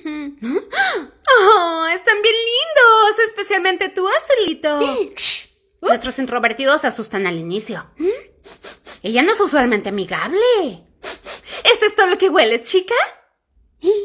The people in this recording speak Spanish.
¡Oh! ¡Están bien lindos! Especialmente tú, Acelito. Nuestros introvertidos asustan al inicio. ¿Mm? Ella no es usualmente amigable. ¿Es esto lo que hueles, chica?